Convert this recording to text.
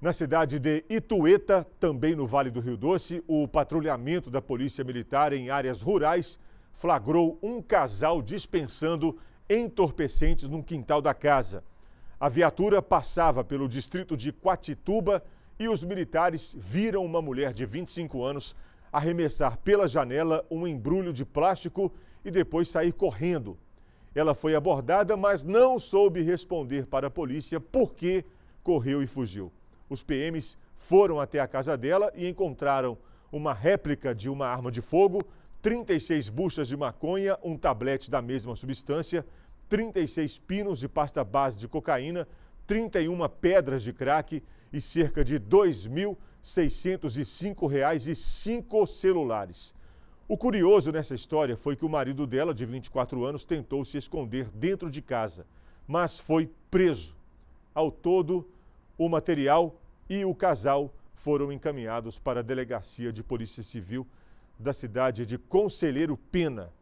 Na cidade de Itueta, também no Vale do Rio Doce, o patrulhamento da Polícia Militar em áreas rurais flagrou um casal dispensando entorpecentes num quintal da casa. A viatura passava pelo distrito de Quatituba e os militares viram uma mulher de 25 anos arremessar pela janela um embrulho de plástico e depois sair correndo. Ela foi abordada, mas não soube responder para a polícia por que correu e fugiu. Os PMs foram até a casa dela e encontraram uma réplica de uma arma de fogo, 36 buchas de maconha, um tablete da mesma substância, 36 pinos de pasta base de cocaína, 31 pedras de crack e cerca de R$ 2.605,05 celulares. O curioso nessa história foi que o marido dela, de 24 anos, tentou se esconder dentro de casa, mas foi preso. Ao todo, o material e o casal foram encaminhados para a delegacia de polícia civil da cidade de Conselheiro Pena,